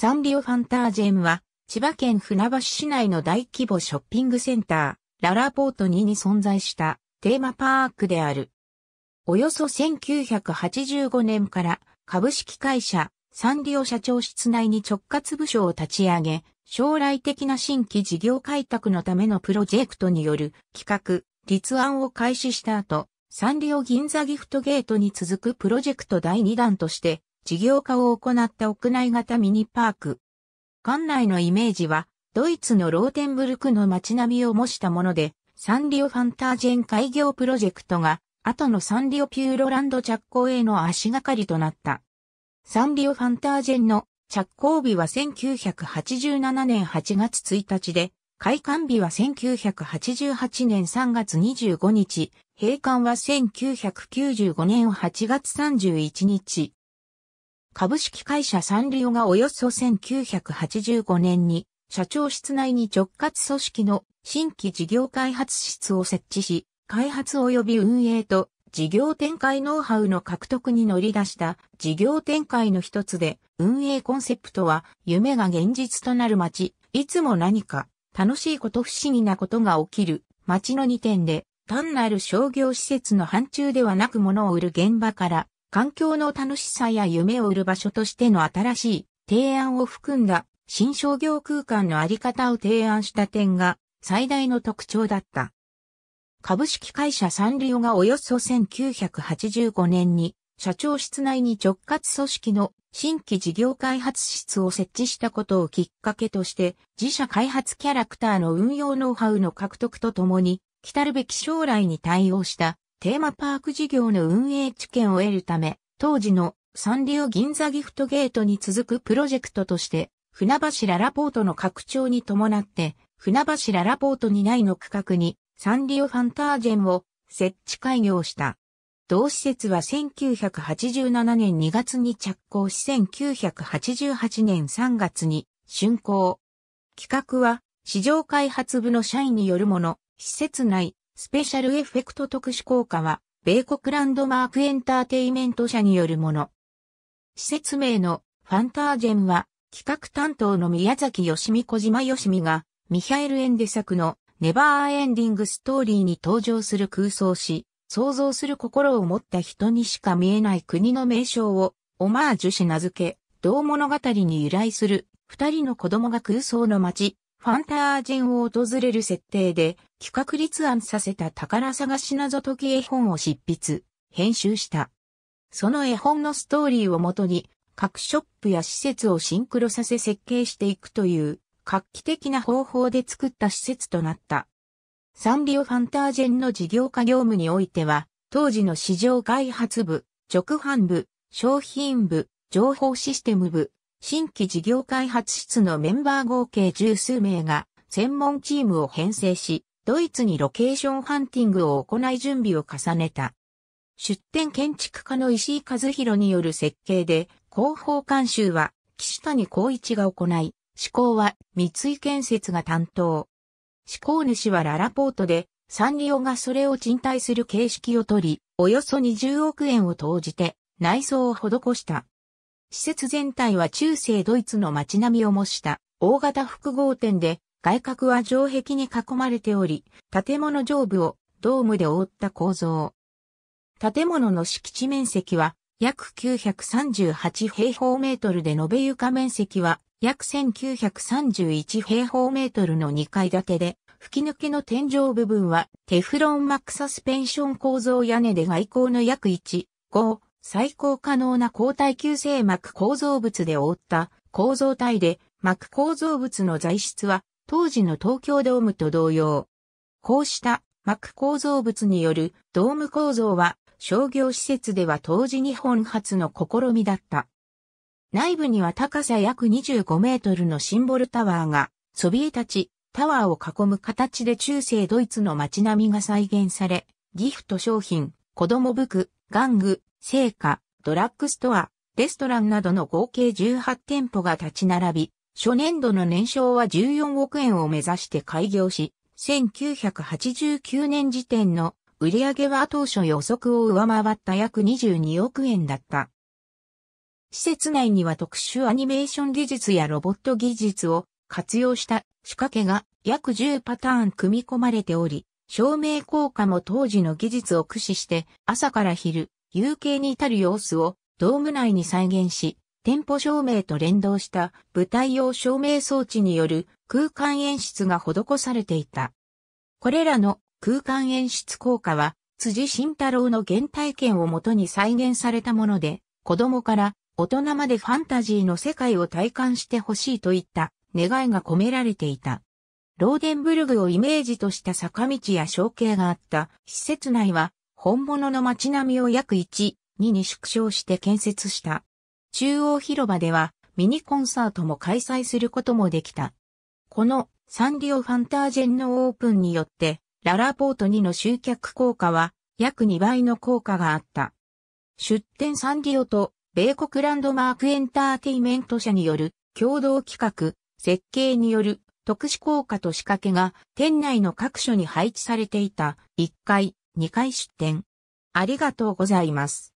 サンリオファンタージェムは、千葉県船橋市内の大規模ショッピングセンター、ララポート2に存在したテーマパークである。およそ1985年から株式会社サンリオ社長室内に直轄部署を立ち上げ、将来的な新規事業開拓のためのプロジェクトによる企画、立案を開始した後、サンリオ銀座ギフトゲートに続くプロジェクト第2弾として、事業化を行った屋内型ミニパーク。館内のイメージは、ドイツのローテンブルクの街並みを模したもので、サンリオファンタージェン開業プロジェクトが、後のサンリオピューロランド着工への足がかりとなった。サンリオファンタージェンの着工日は1987年8月1日で、開館日は1988年3月25日、閉館は1995年8月31日。株式会社サンリオがおよそ1985年に社長室内に直轄組織の新規事業開発室を設置し、開発及び運営と事業展開ノウハウの獲得に乗り出した事業展開の一つで、運営コンセプトは夢が現実となる街、いつも何か楽しいこと不思議なことが起きる街の2点で、単なる商業施設の範疇ではなく物を売る現場から環境の楽しさや夢を売る場所としての新しい提案を含んだ新商業空間のあり方を提案した点が最大の特徴だった。株式会社サンリオがおよそ1985年に社長室内に直轄組織の新規事業開発室を設置したことをきっかけとして自社開発キャラクターの運用ノウハウの獲得とともに来たるべき将来に対応したテーマパーク事業の運営知見を得るため、当時のサンリオ銀座ギフトゲートに続くプロジェクトとして、船柱ラポートの拡張に伴って、船柱ラポートにないの区画にサンリオファンタージェンを設置開業した。同施設は1987年2月に着工し1988年3月に竣工。企画は市場開発部の社員によるもの、施設内、スペシャルエフェクト特殊効果は、米国ランドマークエンターテイメント社によるもの。施設名のファンタージェンは、企画担当の宮崎し美小島よしみが、ミハエル・エンデ作のネバーエンディングストーリーに登場する空想し、想像する心を持った人にしか見えない国の名称をオマージュし名付け、同物語に由来する二人の子供が空想の街、ファンタージンを訪れる設定で企画立案させた宝探し謎解き絵本を執筆、編集した。その絵本のストーリーをもとに各ショップや施設をシンクロさせ設計していくという画期的な方法で作った施設となった。サンリオファンタージェンの事業化業務においては、当時の市場開発部、直販部、商品部、情報システム部、新規事業開発室のメンバー合計十数名が専門チームを編成し、ドイツにロケーションハンティングを行い準備を重ねた。出展建築家の石井和弘による設計で、広報監修は岸谷光一が行い、施工は三井建設が担当。施工主はララポートで、サンリオがそれを賃貸する形式をとり、およそ20億円を投じて内装を施した。施設全体は中世ドイツの街並みを模した大型複合店で、外角は城壁に囲まれており、建物上部をドームで覆った構造。建物の敷地面積は約938平方メートルで延べ床面積は約1931平方メートルの2階建てで、吹き抜けの天井部分はテフロンマックサスペンション構造屋根で外交の約1、5、最高可能な抗体急性膜構造物で覆った構造体で膜構造物の材質は当時の東京ドームと同様。こうした膜構造物によるドーム構造は商業施設では当時日本初の試みだった。内部には高さ約25メートルのシンボルタワーがそびえ立ち、タワーを囲む形で中世ドイツの街並みが再現され、ギフト商品、子供服、玩具、聖火、ドラッグストア、レストランなどの合計18店舗が立ち並び、初年度の年商は14億円を目指して開業し、1989年時点の売上は当初予測を上回った約22億円だった。施設内には特殊アニメーション技術やロボット技術を活用した仕掛けが約10パターン組み込まれており、照明効果も当時の技術を駆使して朝から昼、有形に至る様子をドーム内に再現し、店舗照明と連動した舞台用照明装置による空間演出が施されていた。これらの空間演出効果は、辻慎太郎の原体験をもとに再現されたもので、子供から大人までファンタジーの世界を体感してほしいといった願いが込められていた。ローデンブルグをイメージとした坂道や小径があった施設内は本物の街並みを約1、2に縮小して建設した。中央広場ではミニコンサートも開催することもできた。このサンリオファンタージェンのオープンによって、ララポート2の集客効果は約2倍の効果があった。出店サンリオと米国ランドマークエンターテイメント社による共同企画、設計による特殊効果と仕掛けが店内の各所に配置されていた1階、2回出展。ありがとうございます。